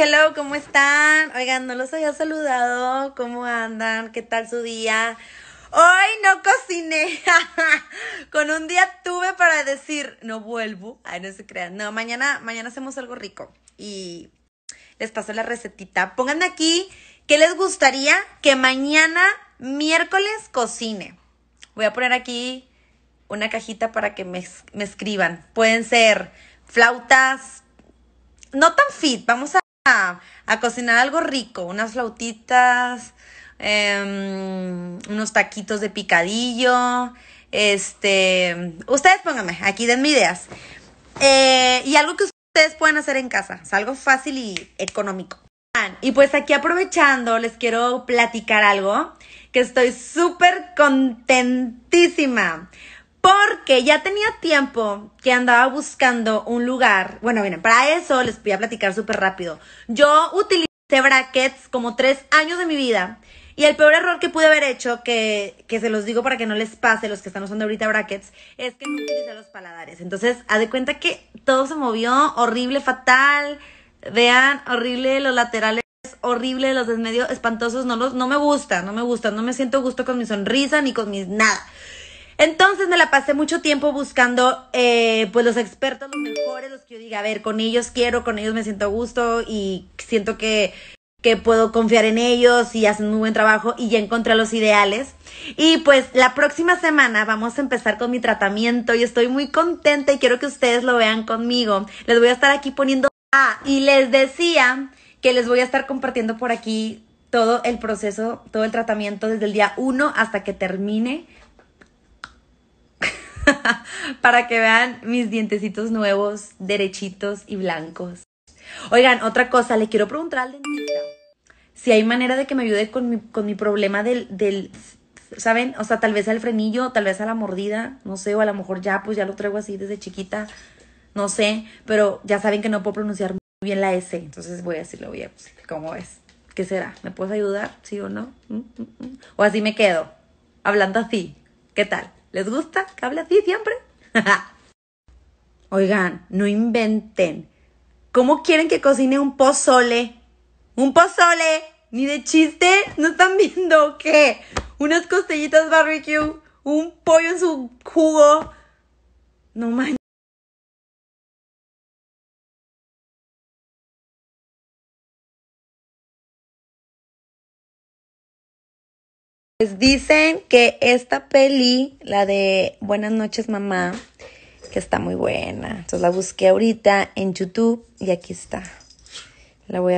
hello, ¿cómo están? Oigan, no los había saludado. ¿Cómo andan? ¿Qué tal su día? Hoy no cociné. Con un día tuve para decir, no vuelvo. Ay, no se crean. No, mañana, mañana hacemos algo rico. Y les paso la recetita. Pónganme aquí qué les gustaría que mañana, miércoles, cocine. Voy a poner aquí una cajita para que me escriban. Pueden ser flautas, no tan fit, vamos a a, cocinar algo rico, unas flautitas, em, unos taquitos de picadillo. Este, ustedes pónganme, aquí denme ideas. Eh, y algo que ustedes pueden hacer en casa, es algo fácil y económico. Y pues aquí aprovechando, les quiero platicar algo que estoy súper contentísima porque ya tenía tiempo que andaba buscando un lugar. Bueno, miren, para eso les voy a platicar súper rápido. Yo utilicé brackets como tres años de mi vida. Y el peor error que pude haber hecho, que, que se los digo para que no les pase los que están usando ahorita brackets, es que no utilicé los paladares. Entonces, haz de cuenta que todo se movió horrible, fatal. Vean, horrible los laterales horrible, los desmedios espantosos, no los, no me gusta, no me gusta, no me siento gusto con mi sonrisa ni con mis nada. Entonces me la pasé mucho tiempo buscando, eh, pues los expertos, los mejores, los que yo diga, a ver, con ellos quiero, con ellos me siento a gusto y siento que, puedo confiar en ellos y hacen muy buen trabajo y ya encontré los ideales. Y pues la próxima semana vamos a empezar con mi tratamiento y estoy muy contenta y quiero que ustedes lo vean conmigo. Les voy a estar aquí poniendo... A y les decía que les voy a estar compartiendo por aquí todo el proceso, todo el tratamiento desde el día 1 hasta que termine para que vean mis dientecitos nuevos, derechitos y blancos. Oigan, otra cosa, le quiero preguntar al dentista si hay manera de que me ayude con mi, con mi problema del, ¿saben? O sea, tal vez al frenillo, tal vez a la mordida, no sé, o a lo mejor ya, pues ya lo traigo así desde chiquita, no sé, pero ya saben que no puedo pronunciar muy bien la S, entonces voy a decirlo bien, pues, ¿cómo es? ¿Qué será? ¿Me puedes ayudar? ¿Sí o no? Mm, mm, mm". ¿O así me quedo? Hablando así, ¿qué tal? ¿Les gusta que hable así siempre? Oigan, no inventen. ¿Cómo quieren que cocine un pozole? ¡Un pozole! ¡Ni de chiste! ¿No están viendo qué? Unas costillitas barbecue, un pollo en su jugo. No manches. les pues dicen que esta peli, la de Buenas noches mamá, que está muy buena. Entonces la busqué ahorita en YouTube y aquí está. La voy a